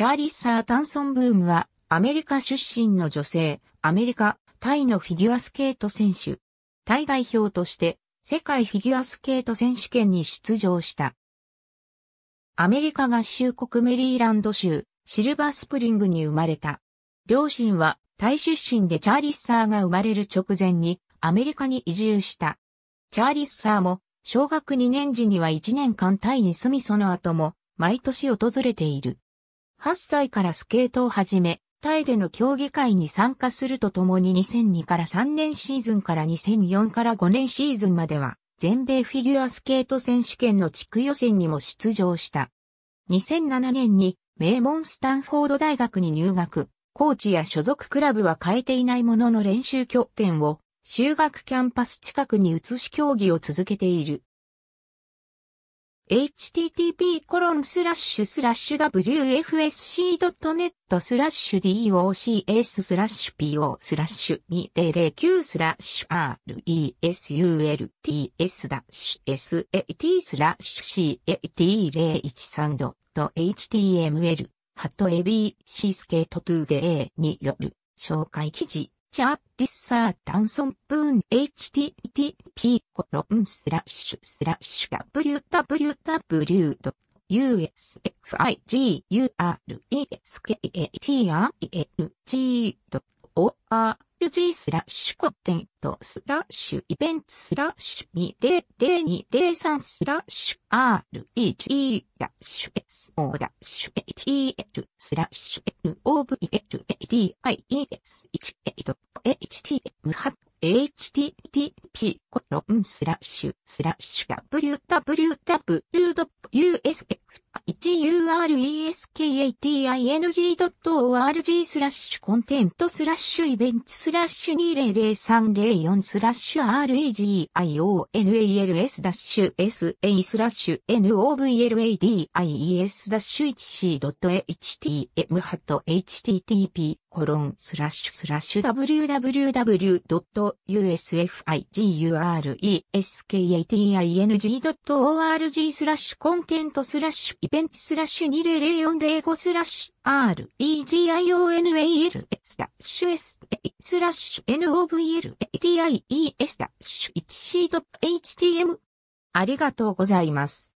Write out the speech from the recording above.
チャーリッサー・タンソン・ブームは、アメリカ出身の女性、アメリカ、タイのフィギュアスケート選手。タイ代表として、世界フィギュアスケート選手権に出場した。アメリカ合衆国メリーランド州、シルバースプリングに生まれた。両親は、タイ出身でチャーリッサーが生まれる直前に、アメリカに移住した。チャーリッサーも、小学2年時には1年間タイに住みその後も、毎年訪れている。8歳からスケートを始め、タイでの競技会に参加するとともに2002から3年シーズンから2004から5年シーズンまでは、全米フィギュアスケート選手権の地区予選にも出場した。2007年に名門スタンフォード大学に入学、コーチや所属クラブは変えていないものの練習拠点を修学キャンパス近くに移し競技を続けている。http://wfsc.net スラッシュ docs スラッシュ po スラッシュ2009スラッシュ results ダッシュ sat スラッシュ cat013.html ハット abc スケート 2day による紹介記事チャーリッサータンソンプーン http コロンスラッシュスラッシュ w w w u s f i g u r e s k a t i g o r g g スラッシュコンテントスラッシュイベントスラッシュ200203スラッシュ R1E ダッシュ SO ダッシュ ATL スラッシュ NOVLADIES1H.HTM ハッ http コロンスラッシュスラッシュ www.usp curesking.org a t スラッシュコンテントスラッシュイベントスラッシュ200304スラッシュ REGIONALS ダッシュ SA スラッシュ NOVLADIES ダッシュ1 c h t m ハット HTTP コロンスラッシュスラッシュ www.usfigureskatting.org スラッシュコンテントスラッシュイベントスラッシュ200405スラッシュ REGIONAL スラッシュ S スラッシュ NOVLATIES スラッシュ 1C.htm ありがとうございます。